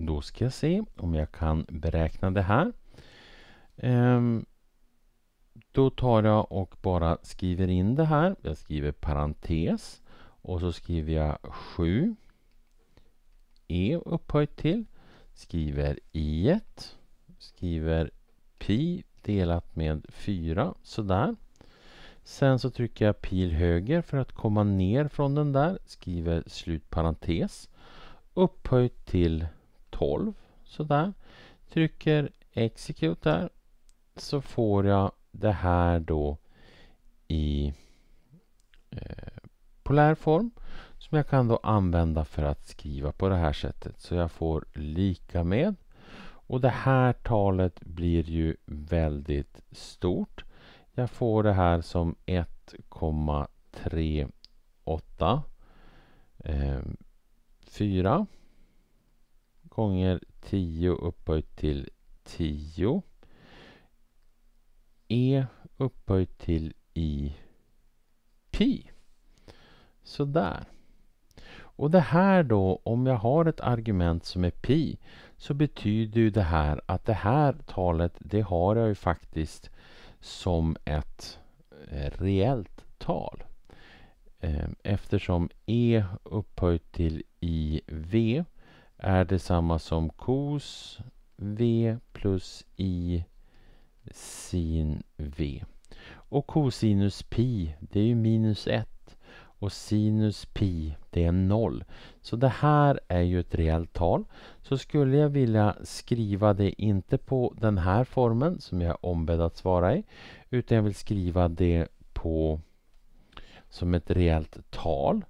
Då ska jag se om jag kan beräkna det här. Ehm, då tar jag och bara skriver in det här. Jag skriver parentes och så skriver jag 7 E upphöjt till skriver i ett skriver pi delat med 4 sådär. Sen så trycker jag pil höger för att komma ner från den där, skriver slutparentes upphöjt till 12. Sådär. Trycker execute där. Så får jag det här då i eh, polär form som jag kan då använda för att skriva på det här sättet. Så jag får lika med. Och det här talet blir ju väldigt stort. Jag får det här som 1,38 eh, 4 gånger 10 upphöjt till 10. E upphöjt till I pi. Sådär. Och det här då, om jag har ett argument som är pi så betyder ju det här att det här talet, det har jag ju faktiskt som ett eh, reellt tal. Eh, eftersom e upphöjt till I v är detsamma som kos v plus i sin v. Och kosinus pi, det är ju minus 1 och sinus pi, det är 0. Så det här är ju ett reellt tal. Så skulle jag vilja skriva det inte på den här formeln som jag är ombedd att svara i, utan jag vill skriva det på som ett reellt tal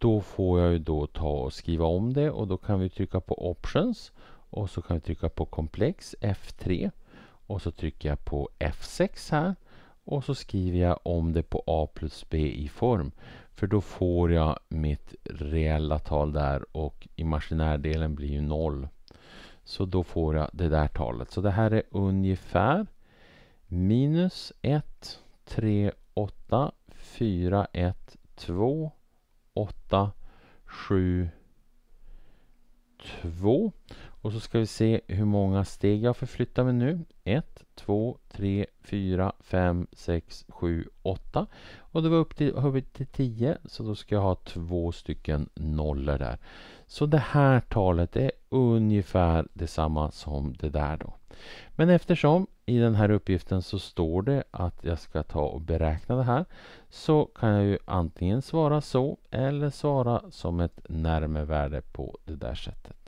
då får jag ju då ta och skriva om det och då kan vi trycka på options och så kan vi trycka på komplex F3 och så trycker jag på F6 här och så skriver jag om det på A plus B i form för då får jag mitt reella tal där och imaginärdelen blir ju noll. Så då får jag det där talet. Så det här är ungefär minus 1, 3, 8, 4, 1, 2, åtta sju två och så ska vi se hur många steg jag förflyttar mig nu. 1, 2, 3, 4, 5, 6, 7, 8. Och det var upp till, upp till 10, så då ska jag ha två stycken nollor där. Så det här talet är ungefär detsamma som det där då. Men eftersom i den här uppgiften så står det att jag ska ta och beräkna det här så kan jag ju antingen svara så eller svara som ett närmevärde på det där sättet.